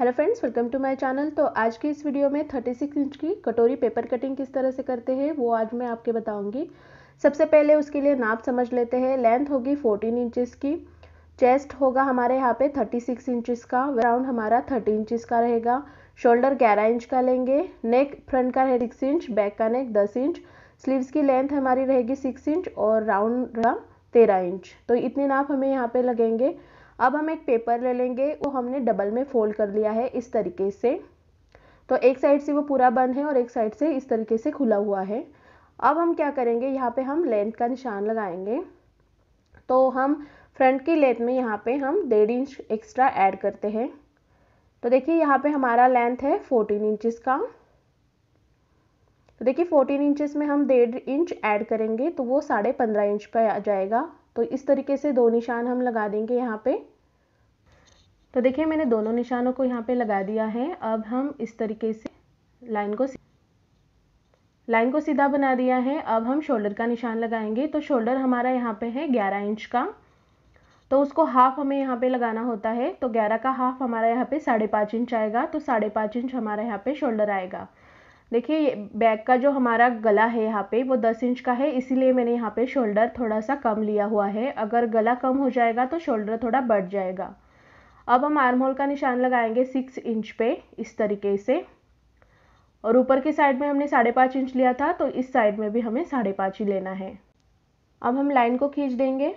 hello friends welcome to my channel तो आज की इस वीडियो में 36 इंच की कटोरी पेपर कटिंग किस तरह से करते हैं वो आज मैं आपके बताऊंगी सबसे पहले उसके लिए नाप समझ लेते हैं लेंथ होगी 14 इंचेस की चेस्ट होगा हमारे यहाँ पे 36 इंचेस का राउंड हमारा 30 इंचेस का रहेगा शोल्डर 11 इंच का लेंगे नेक फ्रंट का है सिक्स इंच बैक का नेक दस इंच स्लीवस की लेंथ हमारी रहेगी सिक्स इंच और राउंड तेरह इंच तो इतने नाप हमें यहाँ पर लगेंगे अब हम एक पेपर ले लेंगे वो हमने डबल में फोल्ड कर लिया है इस तरीके से तो एक साइड से वो पूरा बंद है और एक साइड से इस तरीके से खुला हुआ है अब हम क्या करेंगे यहाँ पे हम लेंथ का निशान लगाएंगे तो हम फ्रंट की लेंथ में यहाँ पे हम डेढ़ इंच एक्स्ट्रा ऐड करते हैं तो देखिए यहाँ पे हमारा लेंथ है फोर्टीन इंचज़ का तो देखिए फोर्टीन इंचज़ में हम डेढ़ इंच ऐड करेंगे तो वो साढ़े पंद्रह इंच पर आ जाएगा तो इस तरीके से दो निशान हम लगा देंगे यहाँ पे तो देखिए मैंने दोनों निशानों को यहाँ पे लगा दिया है अब हम इस तरीके से लाइन को लाइन को सीधा बना दिया है अब हम शोल्डर का निशान लगाएंगे तो शोल्डर हमारा यहाँ पे है ग्यारह इंच का तो उसको हाफ हमें यहाँ पे लगाना होता है तो ग्यारह का हाफ हमारा यहाँ पे साढ़े पाँच इंच आएगा तो साढ़े पाँच इंच हमारा यहाँ पे शोल्डर आएगा देखिए बैग का जो हमारा गला है यहाँ पे वो दस इंच का है इसीलिए मैंने यहाँ पे शोल्डर थोड़ा सा कम लिया हुआ है अगर गला कम हो जाएगा तो शोल्डर थोड़ा बढ़ जाएगा अब हम आर्म होल का निशान लगाएंगे सिक्स इंच पे इस तरीके से और ऊपर की साइड में हमने साढ़े पाँच इंच लिया था तो इस साइड में भी हमें साढ़े पाँच ही लेना है अब हम लाइन को खींच देंगे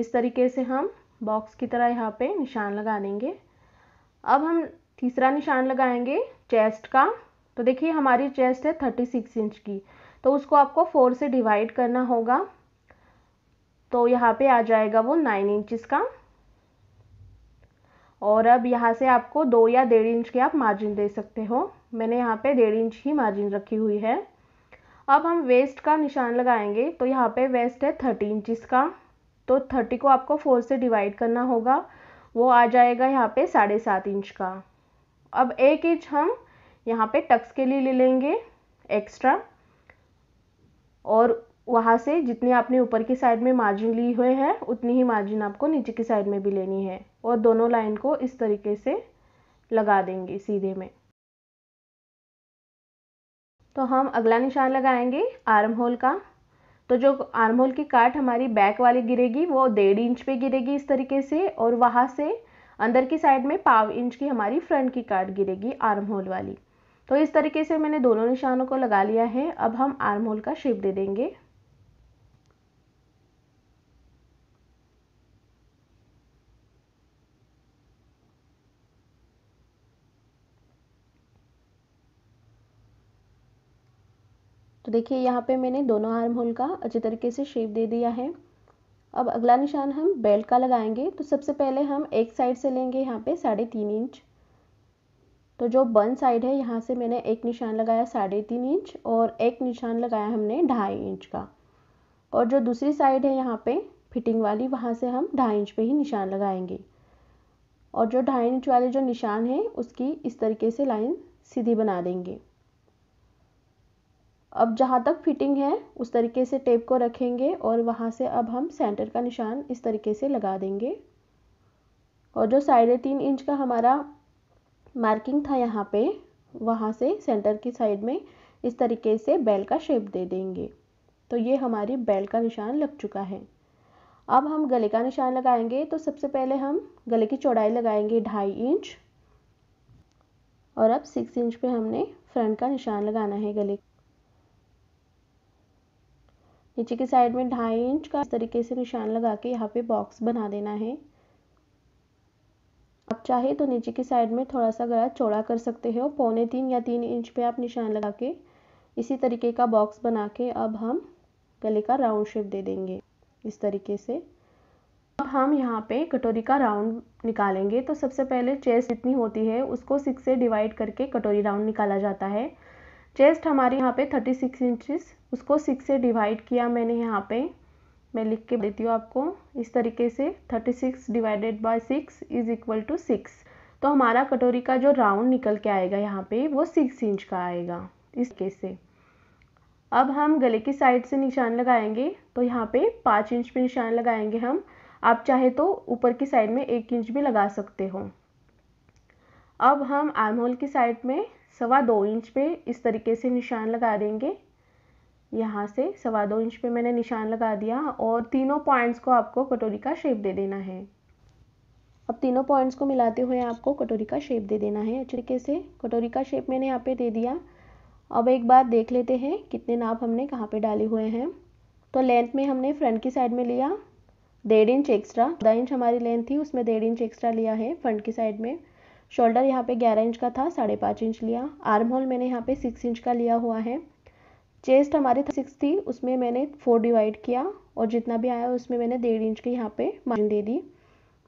इस तरीके से हम बॉक्स की तरह यहाँ पे निशान लगा देंगे अब हम तीसरा निशान लगाएंगे चेस्ट का तो देखिए हमारी चेस्ट है थर्टी सिक्स इंच की तो उसको आपको फोर से डिवाइड करना होगा तो यहाँ पे आ जाएगा वो नाइन इंचज़ का और अब यहाँ से आपको दो या डेढ़ इंच के आप मार्जिन दे सकते हो मैंने यहाँ पे डेढ़ इंच ही मार्जिन रखी हुई है अब हम वेस्ट का निशान लगाएंगे तो यहाँ पे वेस्ट है थर्टी इंचिस का तो थर्टी को आपको फोर से डिवाइड करना होगा वो आ जाएगा यहाँ पे साढ़े सात इंच का अब एक इंच हम यहाँ पे टक्स के लिए ले लेंगे एक्स्ट्रा और वहाँ से जितनी आपने ऊपर की साइड में मार्जिन ली हुए है उतनी ही मार्जिन आपको नीचे की साइड में भी लेनी है और दोनों लाइन को इस तरीके से लगा देंगे सीधे में तो हम अगला निशान लगाएंगे आर्म होल का तो जो आर्म होल की काट हमारी बैक वाली गिरेगी वो डेढ़ इंच पे गिरेगी इस तरीके से और वहाँ से अंदर की साइड में पाव इंच की हमारी फ्रंट की काट गिरेगी आर्म होल वाली तो इस तरीके से मैंने दोनों निशानों को लगा लिया है अब हम आर्म होल का शेप दे देंगे तो देखिए यहाँ पे मैंने दोनों आर्म होल का अच्छे तरीके से शेप दे दिया है अब अगला निशान हम बेल्ट का लगाएंगे तो सबसे पहले हम एक साइड से लेंगे यहाँ पे साढ़े तीन इंच तो जो बन साइड है यहाँ से मैंने एक निशान लगाया साढ़े तीन इंच और एक निशान लगाया हमने ढाई इंच का और जो दूसरी साइड है यहाँ पे फिटिंग वाली वहाँ से हम ढाई इंच पे ही निशान लगाएंगे और जो ढाई इंच वाले जो निशान है उसकी इस तरीके से लाइन सीधी बना देंगे अब जहाँ तक फिटिंग है उस तरीके से टेप को रखेंगे और वहाँ से अब हम सेंटर का निशान इस तरीके से लगा देंगे और जो है तीन इंच का हमारा मार्किंग था यहाँ पे वहाँ से सेंटर की साइड में इस तरीके से बेल का शेप दे देंगे तो ये हमारी बेल का निशान लग चुका है अब हम गले का निशान लगाएंगे तो सबसे पहले हम गले की चौड़ाई लगाएंगे ढाई इंच और अब सिक्स इंच पे हमने फ्रंट का निशान लगाना है गले नीचे की साइड में ढाई इंच का इस तरीके से निशान लगा के यहाँ पे बॉक्स बना देना है आप चाहे तो नीचे की साइड में थोड़ा सा गला चौड़ा कर सकते हो पौने तीन या तीन इंच पे आप निशान लगा के इसी तरीके का बॉक्स बना के अब हम गले का राउंड शेप दे देंगे इस तरीके से अब हम यहाँ पे कटोरी का राउंड निकालेंगे तो सबसे पहले चेस्ट जितनी होती है उसको सिक्स से डिवाइड करके कटोरी राउंड निकाला जाता है चेस्ट हमारे यहाँ पे थर्टी सिक्स इंचिस उसको सिक्स से डिवाइड किया मैंने यहाँ पे मैं लिख के देती हूँ आपको इस तरीके से thirty six divided by six is equal to six तो हमारा कटोरी का जो राउंड निकल के आएगा यहाँ पे वो सिक्स इंच का आएगा इस केस से अब हम गले की साइड से निशान लगाएंगे तो यहाँ पे पाँच इंच पे निशान लगाएंगे हम आप चाहे तो ऊपर की साइड में एक इंच भी लगा सकते हो अब हम आर्म होल की साइड में सवा दो इंच पे इस तरीके से निशान लगा देंगे यहाँ से सवा दो इंच पे मैंने निशान लगा दिया और तीनों पॉइंट्स को आपको कटोरी का शेप दे देना है अब तीनों पॉइंट्स को मिलाते हुए आपको कटोरी का शेप दे देना है अच्छे तरीके से कटोरी का शेप मैंने यहाँ पे दे दिया अब एक बार देख लेते हैं कितने नाप हमने कहाँ पे डाले हुए हैं तो लेंथ में हमने फ्रंट की साइड में लिया डेढ़ इंच एक्स्ट्रा दस इंच हमारी लेंथ थी उसमें डेढ़ इंच एक्स्ट्रा लिया है फ्रंट की साइड में शोल्डर यहाँ पे ग्यारह इंच का था साढ़े पाँच इंच लिया आर्म होल मैंने यहाँ पे सिक्स इंच का लिया हुआ है चेस्ट हमारी सिक्स थी उसमें मैंने फोर डिवाइड किया और जितना भी आया उसमें मैंने डेढ़ इंच की यहाँ पे मार्जिन दे दी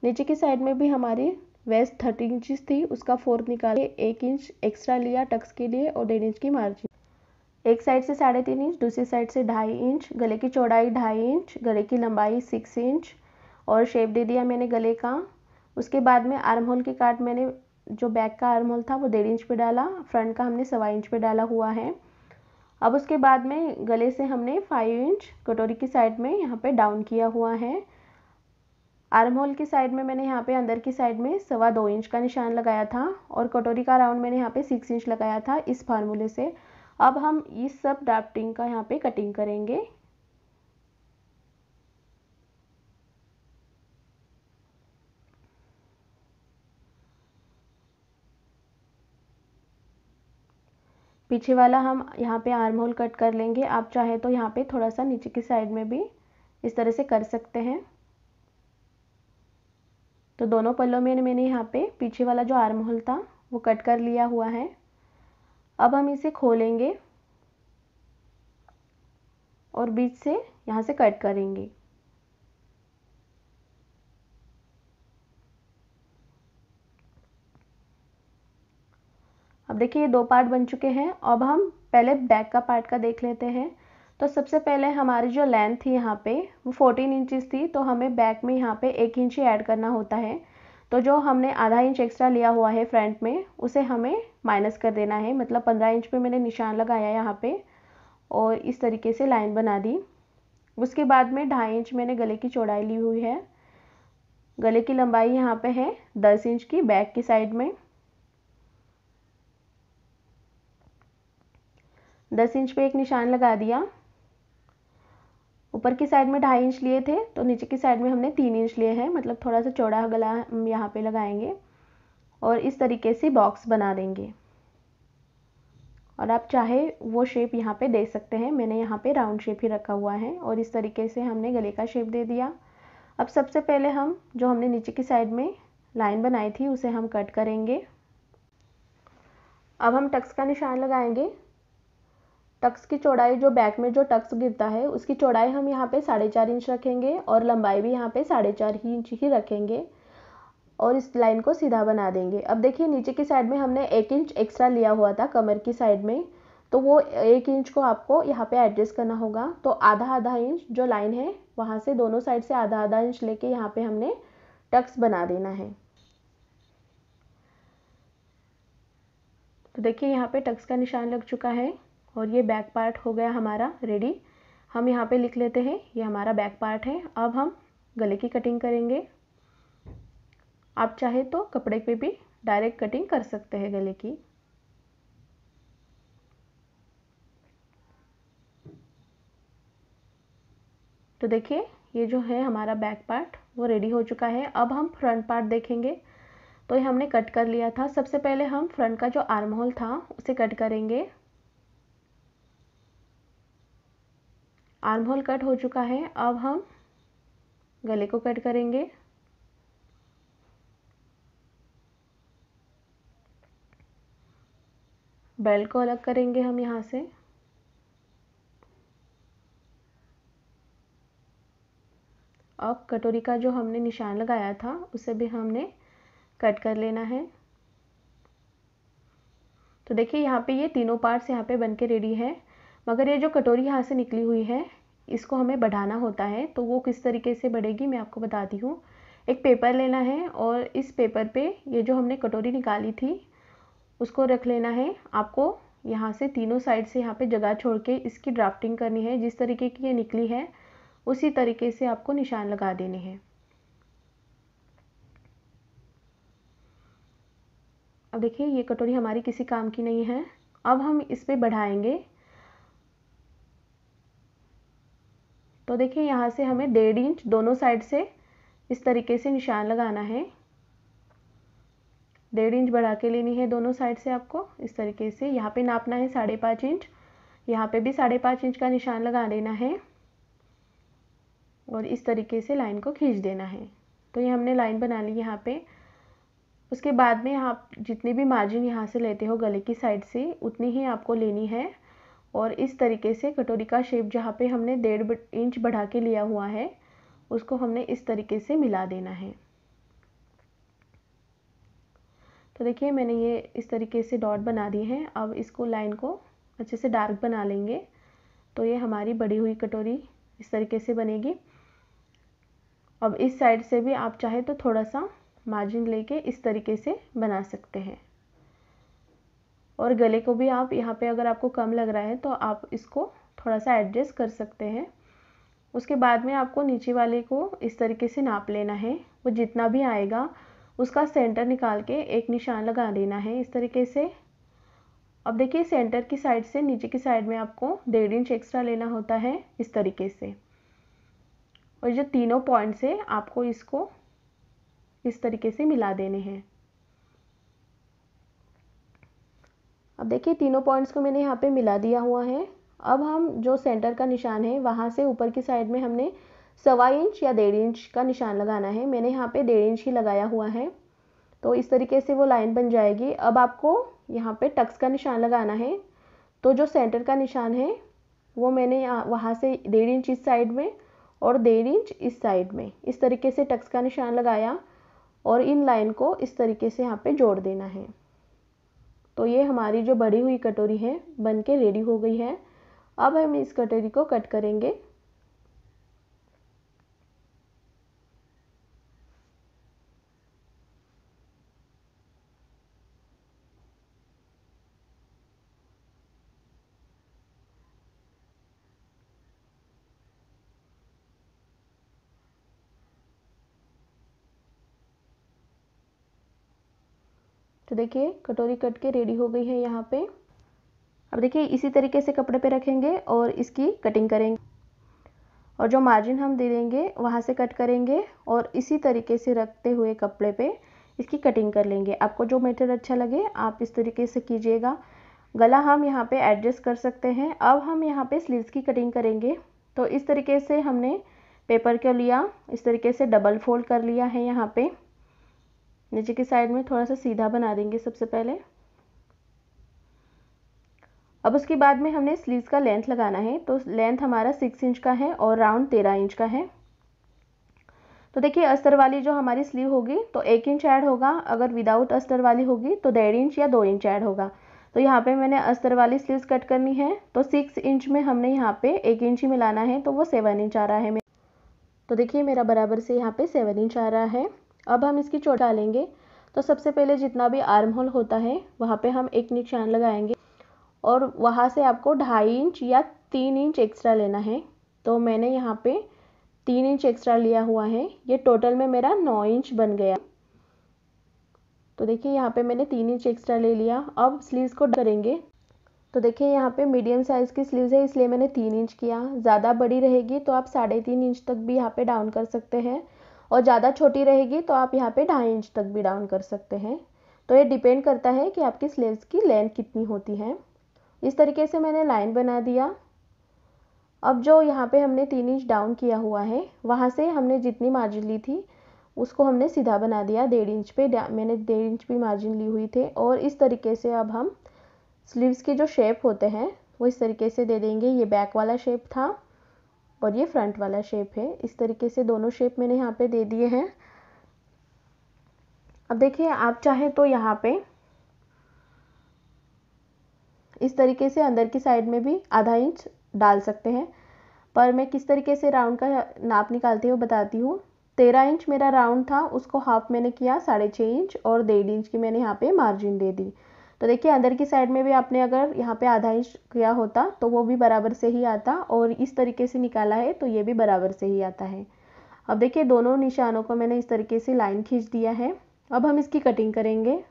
नीचे की साइड में भी हमारी वेस्ट थर्टी इंचज थी उसका फोर्थ के एक इंच एक्स्ट्रा लिया टक्स के लिए और डेढ़ इंच की मार्जिन एक साइड से साढ़े तीन इंच दूसरी साइड से ढाई इंच गले की चौड़ाई ढाई इंच गले की लंबाई सिक्स इंच और शेप दे दिया मैंने गले का उसके बाद में आर्म होल की काट मैंने जो बैक का आर्मोल था वो डेढ़ इंच पे डाला फ्रंट का हमने सवा इंच पे डाला हुआ है अब उसके बाद में गले से हमने फाइव इंच कटोरी की साइड में यहाँ पे डाउन किया हुआ है आर्म होल की साइड में मैंने यहाँ पे अंदर की साइड में सवा दो इंच का निशान लगाया था और कटोरी का राउंड मैंने यहाँ पे सिक्स इंच लगाया था इस फार्मूले से अब हम इस सब डाफ्टिंग का यहाँ पे कटिंग करेंगे पीछे वाला हम यहाँ पे आर्म होल कट कर लेंगे आप चाहे तो यहाँ पे थोड़ा सा नीचे की साइड में भी इस तरह से कर सकते हैं तो दोनों पल्लों में मैंने यहाँ पे पीछे वाला जो आर्म होल था वो कट कर लिया हुआ है अब हम इसे खोलेंगे और बीच से यहाँ से कट करेंगे अब देखिए ये दो पार्ट बन चुके हैं अब हम पहले बैक का पार्ट का देख लेते हैं तो सबसे पहले हमारी जो लेंथ थी यहाँ पे वो फोर्टीन इंचज़ थी तो हमें बैक में यहाँ पे एक इंच ही ऐड करना होता है तो जो हमने आधा इंच एक्स्ट्रा लिया हुआ है फ्रंट में उसे हमें माइनस कर देना है मतलब पंद्रह इंच पे मैंने निशान लगाया यहाँ पे और इस तरीके से लाइन बना दी उसके बाद में ढाई इंच मैंने गले की चौड़ाई ली हुई है गले की लंबाई यहाँ पर है दस इंच की बैक की साइड में दस इंच पे एक निशान लगा दिया ऊपर की साइड में ढाई इंच लिए थे तो नीचे की साइड में हमने तीन इंच लिए हैं मतलब थोड़ा सा चौड़ा गला हम यहाँ पे लगाएंगे और इस तरीके से बॉक्स बना देंगे और आप चाहे वो शेप यहाँ पे दे सकते हैं मैंने यहाँ पे राउंड शेप ही रखा हुआ है और इस तरीके से हमने गले का शेप दे दिया अब सबसे पहले हम जो हमने नीचे की साइड में लाइन बनाई थी उसे हम कट करेंगे अब हम टक्स का निशान लगाएंगे टक्स की चौड़ाई जो बैक में जो टक्स गिरता है उसकी चौड़ाई हम यहाँ पे साढ़े चार इंच रखेंगे और लंबाई भी यहाँ पे साढ़े चार ही इंच ही रखेंगे और इस लाइन को सीधा बना देंगे अब देखिए नीचे की साइड में हमने एक इंच एक्स्ट्रा लिया हुआ था कमर की साइड में तो वो एक इंच को आपको यहाँ पे एडजस्ट करना होगा तो आधा आधा इंच जो लाइन है वहाँ से दोनों साइड से आधा आधा इंच लेके यहाँ पे हमने टक्स बना देना है तो देखिए यहाँ पे टक्स का निशान लग चुका है और ये बैक पार्ट हो गया हमारा रेडी हम यहाँ पे लिख लेते हैं ये हमारा बैक पार्ट है अब हम गले की कटिंग करेंगे आप चाहे तो कपड़े पे भी डायरेक्ट कटिंग कर सकते हैं गले की तो देखिए ये जो है हमारा बैक पार्ट वो रेडी हो चुका है अब हम फ्रंट पार्ट देखेंगे तो ये हमने कट कर लिया था सबसे पहले हम फ्रंट का जो आर्म होल था उसे कट करेंगे आर्म होल कट हो चुका है अब हम गले को कट करेंगे बेल्ट को अलग करेंगे हम यहाँ से अब कटोरी का जो हमने निशान लगाया था उसे भी हमने कट कर लेना है तो देखिए यहाँ पे ये तीनों पार्ट्स यहाँ पे बन के रेडी है मगर ये जो कटोरी यहाँ से निकली हुई है इसको हमें बढ़ाना होता है तो वो किस तरीके से बढ़ेगी मैं आपको बताती हूँ एक पेपर लेना है और इस पेपर पे ये जो हमने कटोरी निकाली थी उसको रख लेना है आपको यहाँ से तीनों साइड से यहाँ पे जगह छोड़ के इसकी ड्राफ्टिंग करनी है जिस तरीके की ये निकली है उसी तरीके से आपको निशान लगा देने हैं अब देखिए ये कटोरी हमारी किसी काम की नहीं है अब हम इस पर बढ़ाएंगे तो देखिए यहाँ से हमें डेढ़ इंच दोनों साइड से इस तरीके से निशान लगाना है डेढ़ इंच बढ़ा के लेनी है दोनों साइड से आपको इस तरीके से यहाँ पे नापना है साढ़े पाँच इंच यहाँ पे भी साढ़े पाँच इंच का निशान लगा देना है और इस तरीके से लाइन को खींच देना है तो ये हमने लाइन बना ली यहाँ पे उसके बाद में आप जितनी भी मार्जिन यहाँ से लेते हो गले की साइड से उतनी ही आपको लेनी है और इस तरीके से कटोरी का शेप जहाँ पे हमने डेढ़ इंच बढ़ा के लिया हुआ है उसको हमने इस तरीके से मिला देना है तो देखिए मैंने ये इस तरीके से डॉट बना दिए हैं अब इसको लाइन को अच्छे से डार्क बना लेंगे तो ये हमारी बड़ी हुई कटोरी इस तरीके से बनेगी अब इस साइड से भी आप चाहे तो थोड़ा सा मार्जिन लेके इस तरीके से बना सकते हैं और गले को भी आप यहाँ पे अगर आपको कम लग रहा है तो आप इसको थोड़ा सा एडजस्ट कर सकते हैं उसके बाद में आपको नीचे वाले को इस तरीके से नाप लेना है वो जितना भी आएगा उसका सेंटर निकाल के एक निशान लगा देना है इस तरीके से अब देखिए सेंटर की साइड से नीचे की साइड में आपको डेढ़ इंच एक्स्ट्रा लेना होता है इस तरीके से और जो तीनों पॉइंट्स है आपको इसको इस तरीके से मिला देने हैं अब देखिए तीनों पॉइंट्स को मैंने यहाँ पे मिला दिया हुआ है अब हम जो सेंटर का निशान है वहाँ से ऊपर की साइड में हमने सवा इंच या डेढ़ इंच का निशान लगाना है मैंने यहाँ पे डेढ़ इंच ही लगाया हुआ है तो इस तरीके से वो लाइन बन जाएगी अब आपको यहाँ पे टक्स का निशान लगाना है तो जो सेंटर का निशान है वो मैंने यहाँ वहाँ से डेढ़ इंच इस साइड में और डेढ़ इंच इस साइड में इस तरीके से टक्स का निशान लगाया और इन लाइन को इस तरीके से यहाँ पर जोड़ देना है तो ये हमारी जो बड़ी हुई कटोरी है बन के रेडी हो गई है अब हम इस कटोरी को कट करेंगे तो देखिए कटोरी कट के रेडी हो गई है यहाँ पे अब देखिए इसी तरीके से कपड़े पे रखेंगे और इसकी कटिंग करेंगे और जो मार्जिन हम दे देंगे वहाँ से कट करेंगे और इसी तरीके से रखते हुए कपड़े पे इसकी कटिंग कर लेंगे आपको जो मेथड अच्छा लगे आप इस तरीके से कीजिएगा गला हम यहाँ पे एडजस्ट कर सकते हैं अब हम यहाँ पे स्लीव्स की कटिंग करेंगे तो इस तरीके से हमने पेपर को लिया इस तरीके से डबल फोल्ड कर लिया है यहाँ पे नीचे की साइड में थोड़ा सा सीधा बना देंगे सबसे पहले अब उसके बाद में हमने स्लीव्स का लेंथ लगाना है तो लेंथ हमारा सिक्स इंच का है और राउंड तेरह इंच का है तो देखिए अस्तर वाली जो हमारी स्लीव होगी तो एक इंच ऐड होगा अगर विदाउट अस्तर वाली होगी तो डेढ़ इंच या दो इंच ऐड होगा तो यहाँ पे मैंने अस्तर वाली स्लीव्स कट करनी है तो सिक्स इंच में हमने यहाँ पे एक इंच ही मिलाना है तो वो सेवन इंच आ रहा है तो देखिए मेरा बराबर से यहाँ पे सेवन इंच आ रहा है अब हम इसकी चोट डालेंगे तो सबसे पहले जितना भी आर्म होल होता है वहाँ पे हम एक निशान लगाएंगे और वहाँ से आपको ढाई इंच या तीन इंच एक्स्ट्रा लेना है तो मैंने यहाँ पे तीन इंच एक्स्ट्रा लिया हुआ है ये टोटल में मेरा नौ इंच बन गया तो देखिए यहाँ पे मैंने तीन इंच एक्स्ट्रा ले लिया अब स्लीव्स को करेंगे तो देखिए यहाँ पे मीडियम साइज़ की स्लीव्स है इसलिए मैंने तीन इंच किया ज़्यादा बड़ी रहेगी तो आप साढ़े तीन इंच तक भी यहाँ पे डाउन कर सकते हैं और ज़्यादा छोटी रहेगी तो आप यहाँ पे ढाई इंच तक भी डाउन कर सकते हैं तो ये डिपेंड करता है कि आपकी स्लीव्स की लेंथ कितनी होती है इस तरीके से मैंने लाइन बना दिया अब जो यहाँ पे हमने तीन इंच डाउन किया हुआ है वहाँ से हमने जितनी मार्जिन ली थी उसको हमने सीधा बना दिया डेढ़ इंच पे मैंने डेढ़ इंच भी मार्जिन ली हुई थी और इस तरीके से अब हम स्लीव्स के जो शेप होते हैं वो इस तरीके से दे देंगे ये बैक वाला शेप था और ये फ्रंट वाला शेप है इस तरीके से दोनों शेप मैंने यहाँ पे दे दिए हैं अब देखिए आप चाहे तो यहाँ पे इस तरीके से अंदर की साइड में भी आधा इंच डाल सकते हैं पर मैं किस तरीके से राउंड का नाप निकालती हूँ बताती हूँ तेरह इंच मेरा राउंड था उसको हाफ मैंने किया साढ़े छः इंच और डेढ़ इंच की मैंने यहाँ पे मार्जिन दे दी तो देखिए अंदर की साइड में भी आपने अगर यहाँ पे आधा इंच किया होता तो वो भी बराबर से ही आता और इस तरीके से निकाला है तो ये भी बराबर से ही आता है अब देखिए दोनों निशानों को मैंने इस तरीके से लाइन खींच दिया है अब हम इसकी कटिंग करेंगे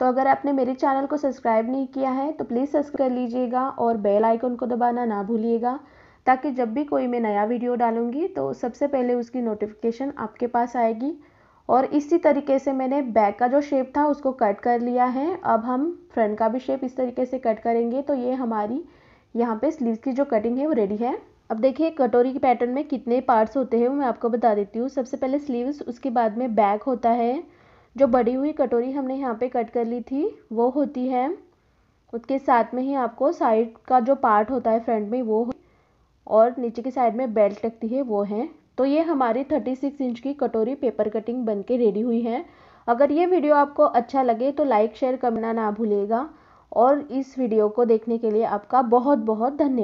तो अगर आपने मेरे चैनल को सब्सक्राइब नहीं किया है तो प्लीज़ सब्सक्राइब लीजिएगा और बेल आइकन को दबाना ना भूलिएगा ताकि जब भी कोई मैं नया वीडियो डालूंगी तो सबसे पहले उसकी नोटिफिकेशन आपके पास आएगी और इसी तरीके से मैंने बैक का जो शेप था उसको कट कर लिया है अब हम फ्रंट का भी शेप इस तरीके से कट करेंगे तो ये हमारी यहाँ पे स्लीव्स की जो कटिंग है वो रेडी है अब देखिए कटोरी के पैटर्न में कितने पार्ट्स होते हैं वो मैं आपको बता देती हूँ सबसे पहले स्लीव्स उसके बाद में बैक होता है जो बड़ी हुई कटोरी हमने यहाँ पर कट कर ली थी वो होती है उसके साथ में ही आपको साइड का जो पार्ट होता है फ्रंट में वो और नीचे की साइड में बेल्ट लगती है वो है तो ये हमारी 36 इंच की कटोरी पेपर कटिंग बन के रेडी हुई है अगर ये वीडियो आपको अच्छा लगे तो लाइक शेयर करना ना भूलेगा और इस वीडियो को देखने के लिए आपका बहुत बहुत धन्यवाद